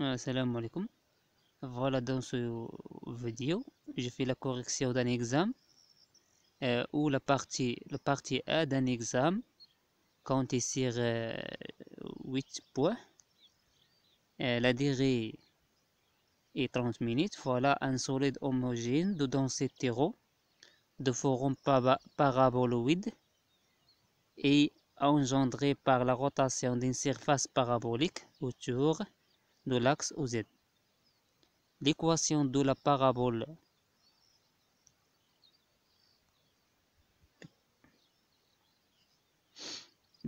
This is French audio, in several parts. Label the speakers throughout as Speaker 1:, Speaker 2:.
Speaker 1: Assalamu euh, alaikum. Voilà dans ce vidéo, je fais la correction d'un examen euh, Où la partie, partie A d'un examen compte sur 8 euh, points. la durée est 30 minutes. Voilà un solide homogène de densité rho de forme paraboloïde et engendré par la rotation d'une surface parabolique autour de l'axe OZ. L'équation de la parabole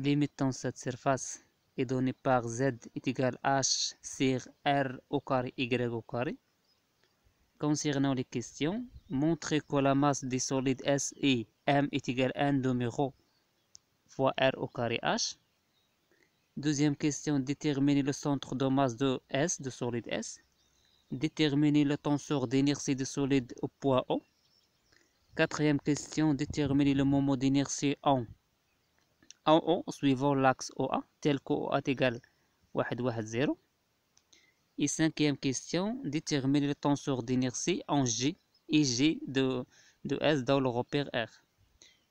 Speaker 1: limitant cette surface est donnée par z est égal à h sur r au carré y au carré. Concernant les questions, montrez que la masse des solides S et M est égale à 1 demi fois R au carré H. Deuxième question, déterminer le centre de masse de S, de solide S. Déterminer le tenseur d'inertie de solide au point O. Quatrième question, déterminer le moment d'inertie en, O suivant l'axe OA, tel que OA est égal 1, 1, 0. Et cinquième question, déterminer le tenseur d'inertie en G et G de, de S dans le repère R.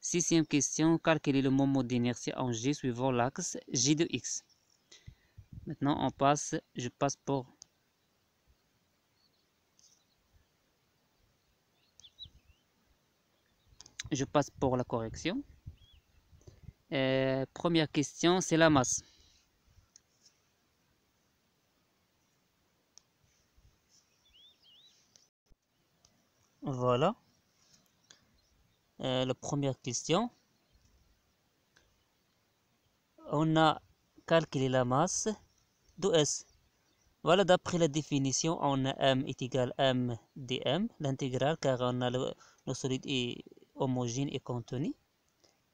Speaker 1: Sixième question, calculer le moment d'inertie en G suivant l'axe J de X. Maintenant, on passe, je passe pour je passe pour la correction. Euh, première question, c'est la masse. Voilà. Euh, la première question. On a calculé la masse de S. Voilà, d'après la définition, on a M est égal à M dm, l'intégrale, car on a le, solide est homogène et contenu.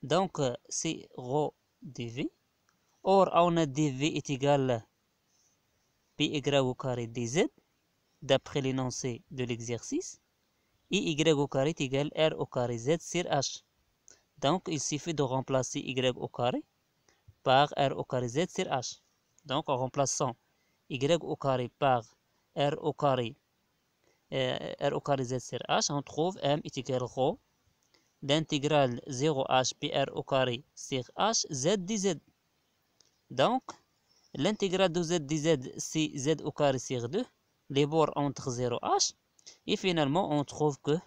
Speaker 1: Donc, euh, c'est ρ dV. Or, on a dV est égal à P égale au carré dz, d'après l'énoncé de l'exercice y au carré est égal à R au carré Z sur H. Donc, il suffit de remplacer Y au carré par R au carré Z sur H. Donc, en remplaçant Y au carré par R au carré, euh, R au carré Z sur H, on trouve M est égal à l'intégrale 0H r au carré sur H Z dz. Donc, l'intégrale de Z dz, c'est Z au carré sur 2, les bords entre 0H, et finalement, on trouve que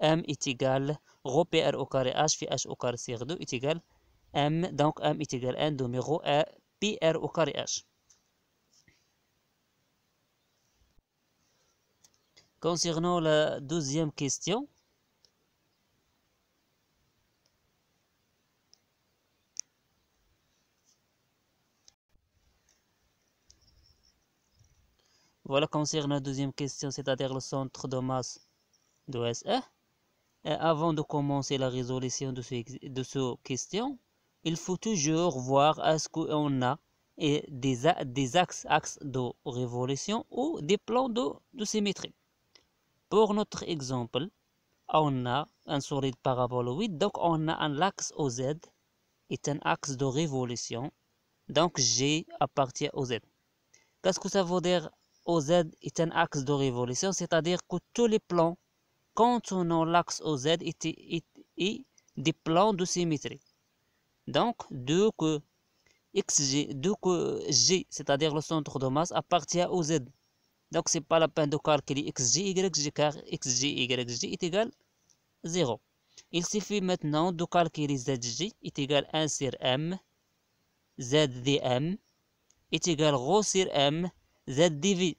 Speaker 1: m est égal rho r au carré H phi H au carré sur 2 est égal m, donc m est égal n demi rho à PR au carré H. Concernant la deuxième question, Voilà concernant la deuxième question, c'est-à-dire le centre de masse de SE. Et avant de commencer la résolution de ce, de ce question, il faut toujours voir est-ce qu'on a et des, des axes, de révolution ou des plans de, de symétrie. Pour notre exemple, on a un solide paraboloïde, donc on a un axe OZ est un axe de révolution, donc G appartient au Z. Qu'est-ce que ça veut dire OZ est un axe de révolution, c'est-à-dire que tous les plans contenant l'axe OZ étaient des plans de symétrie. Donc, d'où que xg, g, c'est-à-dire le centre de masse, appartient au Z Donc, c'est pas la peine de calculer xg, yg, car xg, yg est égal à 0. Il suffit maintenant de calculer zj est égal à 1 sur m, zdm est égal à rho sur m, ZDV.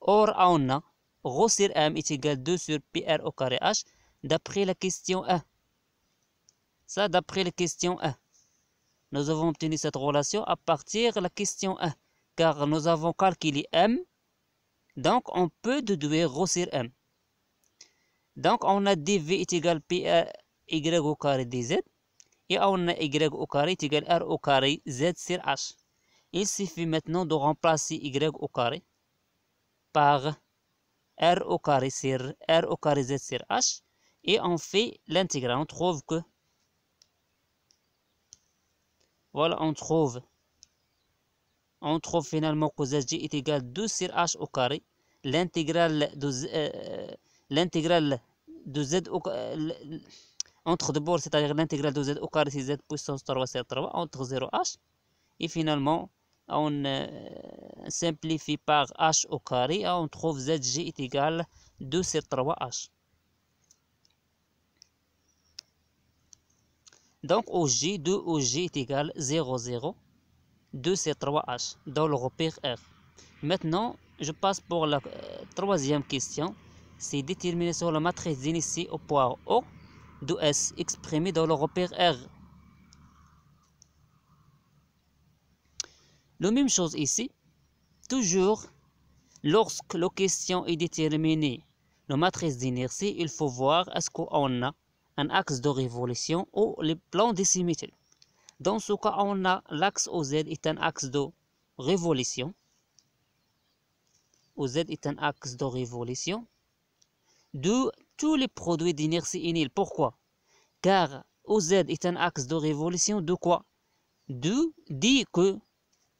Speaker 1: Or, on a rho sur M est égal 2 sur PR au carré H d'après la question 1. Ça, d'après la question 1. Nous avons obtenu cette relation à partir de la question 1, car nous avons calculé M, donc on peut déduire rho sur M. Donc, on a dv est égal PR y au carré dz, et on a y au carré est égal r au carré z sur h. Il suffit maintenant de remplacer y au carré par r au carré sur r au carré z sur h et on fait l'intégrale. On trouve que voilà, on trouve on trouve finalement que z est égal à 2 sur h au carré. L'intégrale de euh, euh, l'intégrale de z au carré euh, entre deux bords, c'est-à-dire l'intégrale de z au carré c'est z puissance 3 sur 3 entre 0h et finalement on euh, simplifie par h au carré et hein, on trouve zg est égal à 2 sur 3h. Donc j 2 OG est égal à 0, 0, 2 sur 3H dans le repère R. Maintenant, je passe pour la euh, troisième question. C'est déterminer sur la matrice d'initié au point O de S exprimé dans le repère R. La même chose ici, toujours lorsque la question est déterminée, la matrice d'inertie, il faut voir est-ce qu'on a un axe de révolution ou le plan des Dans ce cas, on a l'axe OZ est un axe de révolution. OZ est un axe de révolution d'où tous les produits d'inertie inil. Pourquoi Car OZ est un axe de révolution de quoi De dit que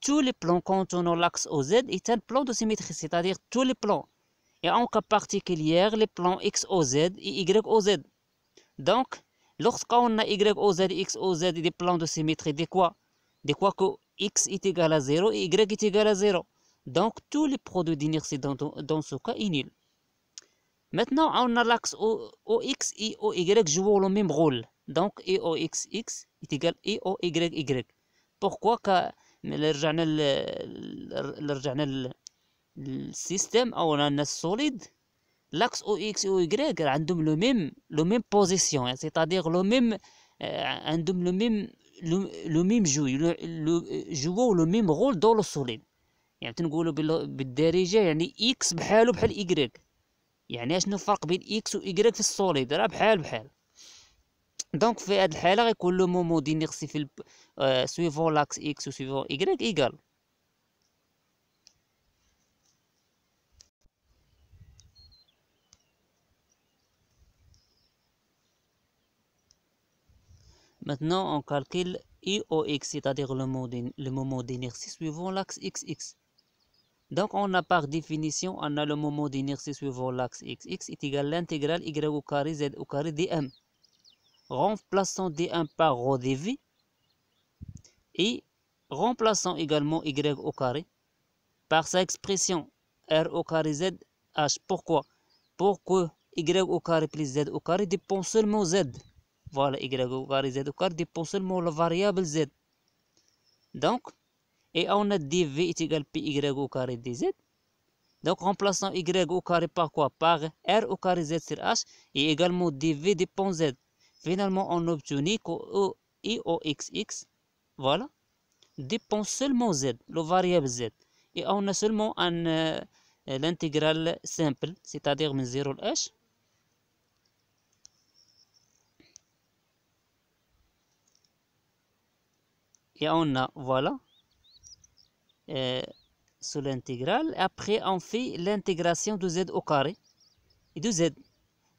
Speaker 1: tous les plans contenant l'axe OZ est un plan de symétrie, c'est-à-dire tous les plans, et en cas particulier les plans XOZ et YOZ. Donc, lorsqu'on a YOZ et XOZ des plans de symétrie, des quoi Des quoi que X est égal à 0 et Y est égal à 0. Donc, tous les produits d'inertie dans, ce cas est nul. Maintenant, on a l'axe OX et OY jouant le même rôle. Donc, EOXX est égal à e EOYY. Pourquoi que رجعنا ل رجعنا للسيستم او الناس السوليد لاكس او اكس او يغريك عندهم لو ميم لو ميم بوزيسيون سيتادير لو ميم عندهم لو ميم لو ميم جو لو جواو لو ميم رول دو لو سوليد يعني تنقولوا بالدارجه يعني اكس بحاله بحال ايكغيك يعني اشنو الفرق بين اكس و واي في السوليد راه بحال بحال Donc, le moment d'inertie suivant l'axe X ou suivant Y est égal. Maintenant, on calcule IOX, c'est-à-dire le, le moment d'inertie suivant l'axe XX. Donc, on a par définition, on a le moment d'inertie suivant l'axe XX est égal à l'intégrale Y au carré Z au carré dm. Remplaçons D1 par rho dV et remplaçons également Y au carré par sa expression R au carré z h. Pourquoi Pour que Y au carré plus Z au carré dépend seulement Z. Voilà, Y au carré Z au carré dépend seulement la variable Z. Donc, et on a dv est égal à au carré dz. Donc remplaçant y au carré par quoi Par r au carré z sur h et également dv dépend z. Finalement, on obtient que X. voilà, dépend seulement Z, le variable Z. Et on a seulement un, euh, l'intégrale simple, c'est-à-dire 0 h. Et on a, voilà, euh, sur l'intégrale. Après, on fait l'intégration de z au carré et de z.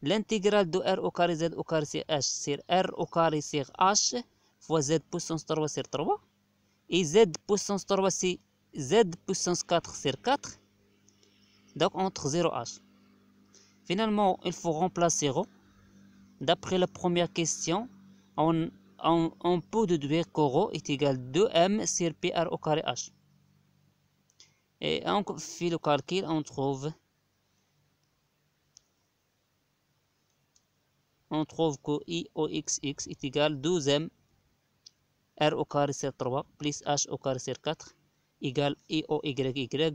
Speaker 1: L'intégrale de R au carré Z au carré sur H sur R au carré sur H fois Z puissance 3 sur 3. Et Z puissance 3 sur Z puissance 4 sur 4. Donc entre 0 H. Finalement, il faut remplacer 0. D'après la première question, on, peut déduire que est égal à 2m sur PR au carré H. Et on fait le calcul, on trouve on trouve que IOXX est égal à 12m R au carré sur 3 plus H au carré sur 4 égale IOYY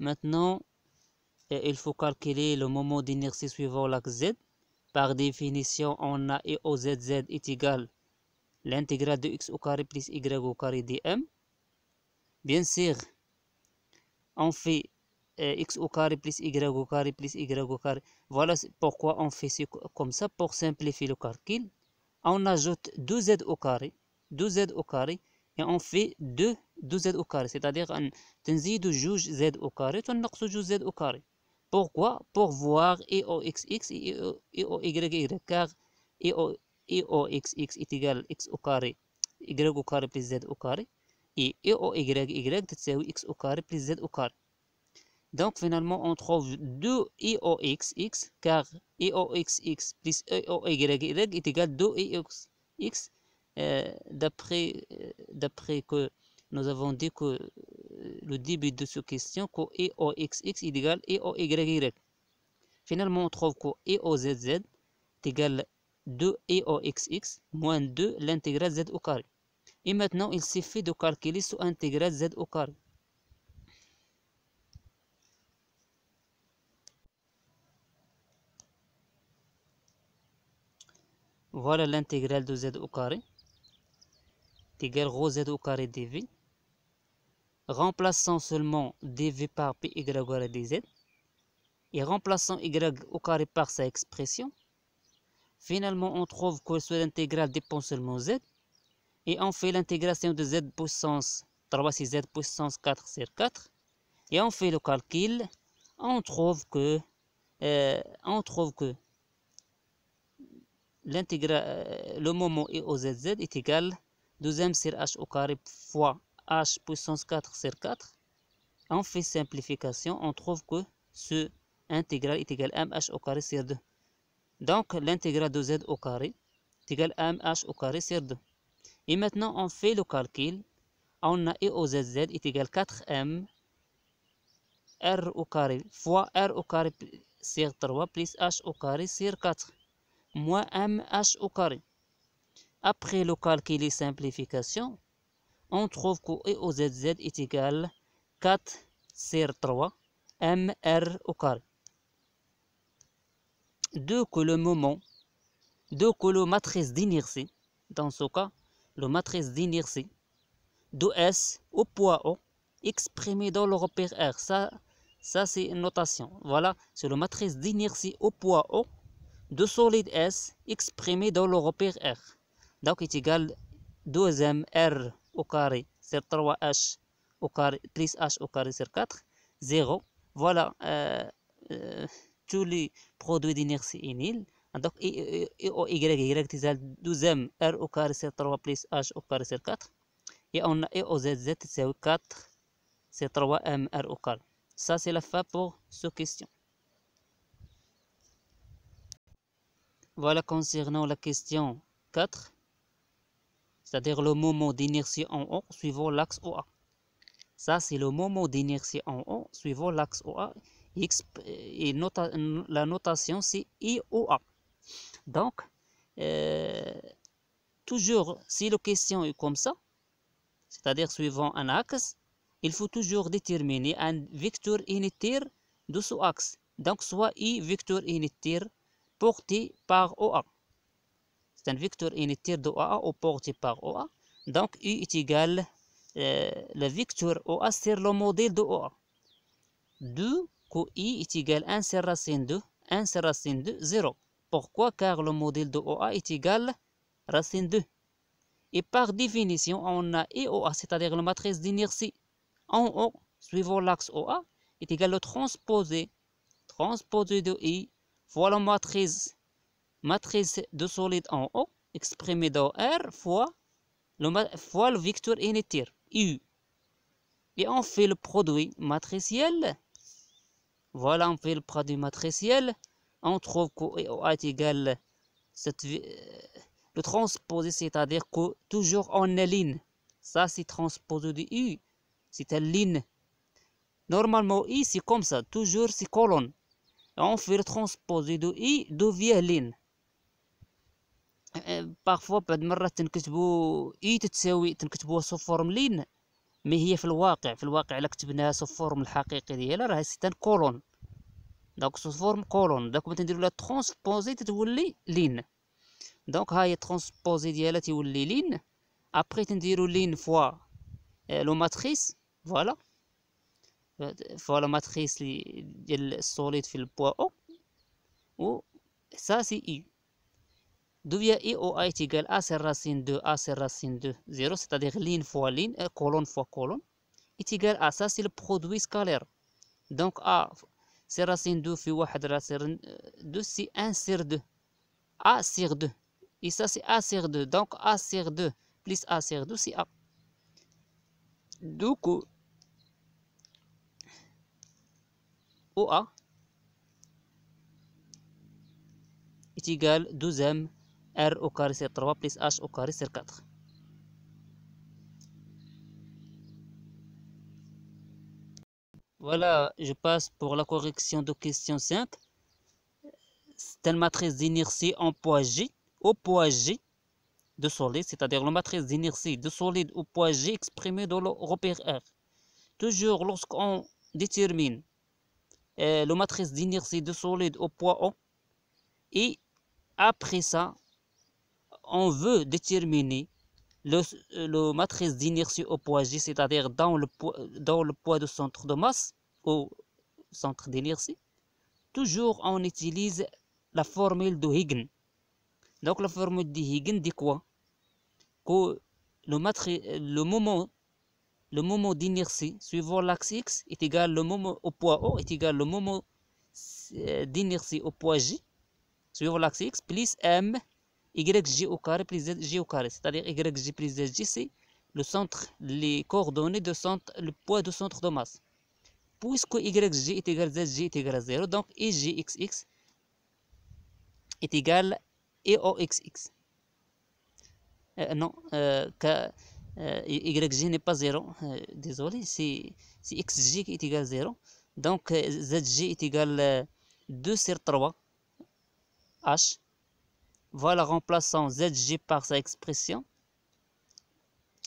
Speaker 1: Maintenant, euh, il faut calculer le moment d'inertie suivant l'axe Z. Par définition, on a IOZZ est égal l'intégrale de x au carré plus y au carré dm. Bien sûr, on fait euh, x au carré plus y au carré plus y au carré. Voilà pourquoi on fait comme ça pour simplifier le calcul. On ajoute 2z au carré, 2z au carré, et on fait 2, 2z au carré. C'est-à-dire, on de juges z au carré, z au carré. Pourquoi Pour voir et au x, et au e e y, car et EOXX o x x est égal x au carré, y au carré plus z au carré, et e o y x au carré plus z au carré. Donc finalement, on trouve 2 EOXX car EOXX plus EOYY est égal à 2 EOXX x. Euh, euh, d'après que nous avons dit que euh, le début de ce question, que EOXX est égal à e EOYY. Finalement, on trouve que EOZZ est égal 2e au xx moins 2 l'intégrale z au carré. Et maintenant, il suffit de calculer sous intégrale z au carré. Voilà l'intégrale de z au carré T'égale rho z au carré dv. Remplaçant seulement dv par PY au dz. Et remplaçant y au carré par sa expression, Finalement, on trouve que soit l'intégrale dépend seulement z. Et on fait l'intégration de z puissance 3 sur z puissance 4 sur 4. Et on fait le calcul. On trouve que, euh, on trouve que l'intégrale, euh, le moment I e au z est égal 2m sur h au carré fois h puissance 4 sur 4. On fait simplification. On trouve que ce intégrale est égal à h au carré sur 2. Donc, l'intégrale de z au carré est égal à h au carré sur 2. Et maintenant, on fait le calcul. On a e au z est égal à 4m r au carré fois r au carré sur 3 plus h au carré sur 4 moins mh au carré. Après le calcul et simplification, on trouve que e au z est égal à 4 sur 3 mr au carré de que le moment, de que le matrice d'inertie, dans ce cas, le matrice d'inertie de S au poids O exprimé dans le repère R. Ça, ça c'est une notation. Voilà, c'est le matrice d'inertie au poids O de solide S exprimé dans le repère R. Donc, est égal 2m R au carré, c'est 3H au carré, plus H au carré, c'est 4, 0. Voilà. Euh, euh, les produits d'inertie inil. Donc, O, Y, Y, 12 m, R au carré 3 plus H au carré 4. Et on a E Z, Z, 4, c'est 3 m, R au carré. Ça, c'est la fin pour cette question. Voilà concernant la question 4, c'est-à-dire le moment d'inertie en haut suivant l'axe OA. Ça, c'est le moment d'inertie en haut suivant l'axe OA. Euh, et la notation c'est IOA. Donc, euh, toujours, si la question est comme ça, c'est-à-dire suivant un axe, il faut toujours déterminer un vecteur unitaire de ce axe. Donc, soit I vecteur unitaire porté par OA. C'est un vecteur unitaire de OA ou porté par OA. Donc, U est égal euh, le vecteur OA c'est le modèle de OA. 2 que i est égal à 1 sur racine 2, 1 sur racine 2, 0. Pourquoi Car le modèle de OA est égal à racine 2. Et par définition, on a IOA, e c'est-à-dire la matrice d'inertie en haut, suivant l'axe OA, est égal au transposé, transposé de I, fois la matrice, matrice de solide en O, exprimée dans R, fois le, fois le vecteur unitaire, U. Et on fait le produit matriciel voilà, on fait le produit matriciel, on trouve que est égal euh, le transposé, c'est-à-dire que toujours en ligne. Ça, c'est transposé de U, c'est une ligne. Normalement, I, c'est comme ça, toujours c'est colonne. on fait le transposé de I de vieille ligne. Euh, euh, parfois, on peut تنكتبو que تتساوي sous forme ligne. مي هي في الواقع في الواقع الا كتبناها سو فورم الحقيقي ديالها راه تان كولون دونك سو فورم كولون دونك ملي تنديرو لها ترونسبوزي تتولي لين دونك ها هي ترونسبوزي ديالها تولي لين ابري تنديرو لين فوا لو ماتريس فوالا فوالا ماتريس ديال السوليد في البوا او و سا سي اي 2 via i est égal à c'est racine 2, a c'est racine 0, c'est-à-dire ligne fois ligne, euh, colonne fois colonne, est égal à ça, c'est le produit scalaire. Donc a c'est racine 2, fois 1 racine 2, euh, c'est 1 sur 2. a sur 2. Et ça c'est a sur 2. Donc a sur 2 plus a sur 2, c'est a. Du coup, OA est égal 12 m R au carré c'est 3 plus H au carré c'est 4. Voilà, je passe pour la correction de question 5. C'est une matrice d'inertie en poids J au poids J de solide, c'est-à-dire la matrice d'inertie de solide au poids J exprimée dans le repère R. Toujours lorsqu'on détermine euh, la matrice d'inertie de solide au poids O, et après ça, on veut déterminer le, matrice d'inertie au poids J, c'est-à-dire dans le, poids, dans le poids du centre de masse au centre d'inertie, toujours on utilise la formule de Higgins. Donc la formule de Higgins dit quoi Que le, matrice, le moment le moment d'inertie suivant l'axe X est égal le moment au poids O est égal le moment euh, d'inertie au poids J suivant l'axe X plus M YJ au carré plus ZJ au carré. C'est-à-dire YJ plus ZJ, c'est le centre, les coordonnées de centre, le poids du centre de masse. Puisque YJ est égal à ZJ est égal à 0, donc EJXX est égal à e, EOXX. Euh, non, euh, euh YJ n'est pas 0, euh, désolé, c'est XJ qui est égal à 0. Donc ZJ est égal à 2 sur 3 H. Voilà, remplaçant ZG par sa expression.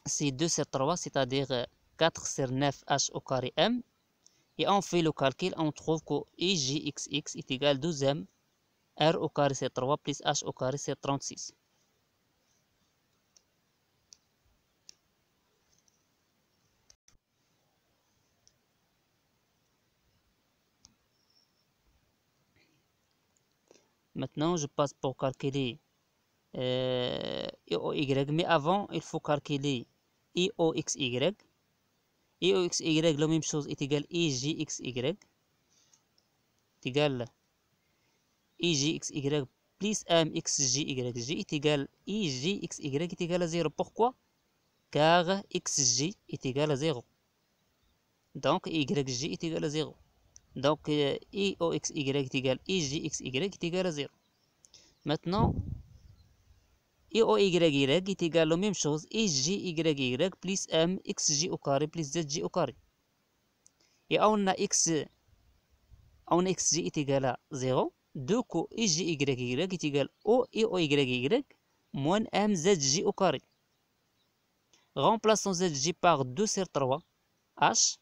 Speaker 1: C'est 2 sur 3, c'est-à-dire 4 euh, sur 9H au carré M. Et on fait le calcul, on trouve que IGXX est égal à 12M, R au carré c'est 3 plus H au carré c'est 36. Maintenant, je passe pour calculer euh, IOY. Mais avant, il faut calculer IOXY. IOXY, la même chose, est égal IJXY. Est égal IJXY plus MXJYJ est égal IJXY est égal à 0. Pourquoi Car XJ est égal à 0. Donc YJ est égal à 0. Donc, euh, I O X Y IJXY I égal X Y à 0. Maintenant, I O Y Y est égal à la même chose, I Y Y plus M X au carré plus Z au carré. Et on a X, on X est égal à 0. Donc, coup, I Y Y est égal à O I O Y Y moins M Z J au carré. Remplaçons ZJ par 2 sur 3, H.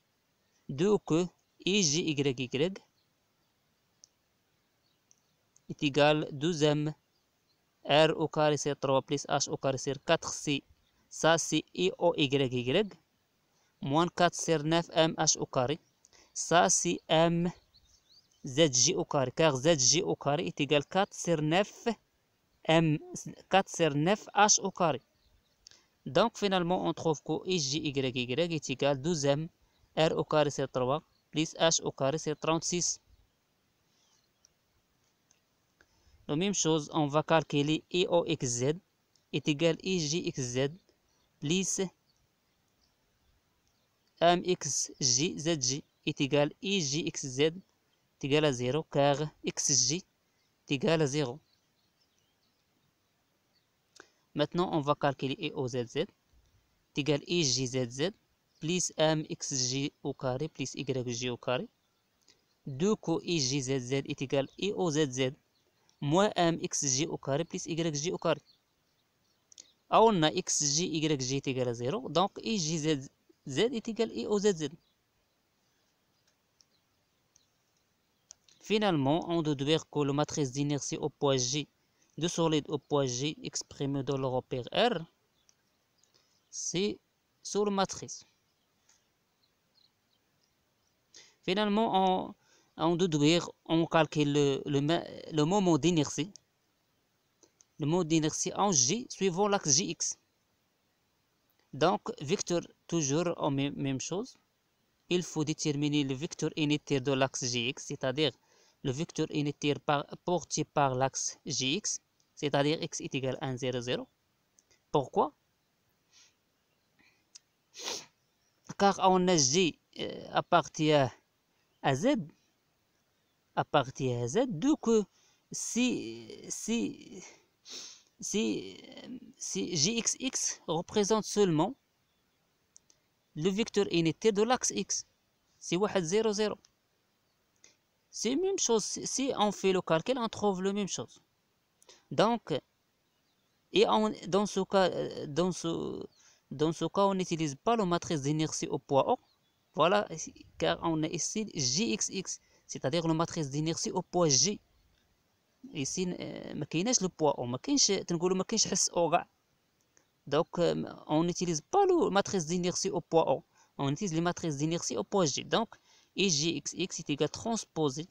Speaker 1: Du coup, y. Y est égal 12 m R au carré c'est 3 plus H au carré c'est 4C. Ça c'est I O Y Y. Moins 4 sur 9m H au carré. Ça c'est M ZJ au carré. Car ZJ au carré est égal 4 sur 9 M 4 sur 9 H au carré. Donc finalement on trouve que IJYY est égal 12m. R au carré c'est 3 plus h au carré, c'est 36. La même chose, on va calculer EOXZ est égal à IJXZ plus MXJZG est égal à x est égal à 0 car XJ est égal à 0. Maintenant, on va calculer EOZZ est égal à z plus mxj au carré plus yj au carré. deux co ijzz est égal à iozz moins mxj au carré plus yj au carré. On a xj, yj est égal à 0, donc ijzz est égal à iozz. Finalement, on doit dire que la matrice d'inertie au poids J de solide au poids J exprimé dans le repère R, c'est sur la matrice. Finalement, on, on on calcule le, le, moment d'inertie. Le moment d'inertie en J suivant l'axe JX. Donc, vecteur toujours la même chose. Il faut déterminer le vecteur unitaire de l'axe JX, c'est-à-dire le vecteur unitaire par, porté par l'axe JX, c'est-à-dire x est égal à 1, 0, 0. Pourquoi Car on a J euh, appartient à Z, à partir à Z. Donc, si, si, si, si GXX représente seulement le vecteur unité de l'axe X, c'est 1, 0, 0. C'est la même chose. Si on fait le calcul, on trouve la même chose. Donc, et on, dans ce cas, euh, dans ce, dans ce cas, on n'utilise pas le matrice d'inertie au poids O, voilà, car on a ici JXX, c'est-à-dire la matrice d'inertie au poids G. Ici, ما euh, le poids, Donc, euh, on n'utilise pas la matrice d'inertie au poids O. On utilise les matrice d'inertie au poids G. Donc, IGXX est égal transposé.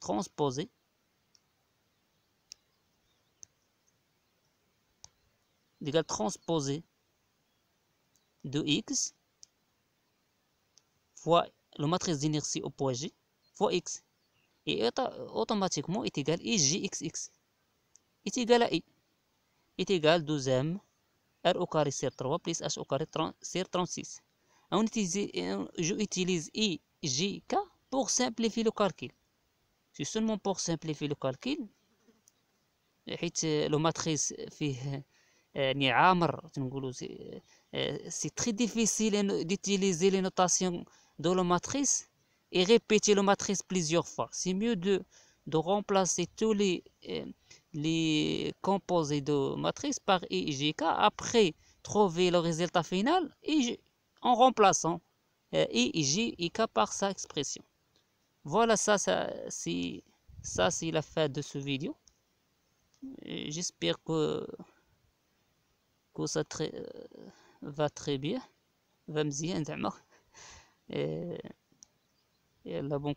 Speaker 1: Transposé. égal de X fois le matrice d'inertie au point G fois X. Et automatiquement est égal à IJXX Est égal à I. Est égal 2M R au carré sur 3 plus H au carré 36. On utilise, je utilise IJK pour simplifier le calcul. C'est seulement pour simplifier le calcul. Le matrice fait euh, euh, c'est très difficile d'utiliser les notations de la matrice et répéter la matrice plusieurs fois. C'est mieux de, de remplacer tous les, euh, les composés de matrice par I, e K. après trouver le résultat final en remplaçant j euh, i e K par sa expression. Voilà, ça, c'est ça c'est la fin de ce vidéo. Euh, j'espère que, que ça va très bien. Va Eh, el álbum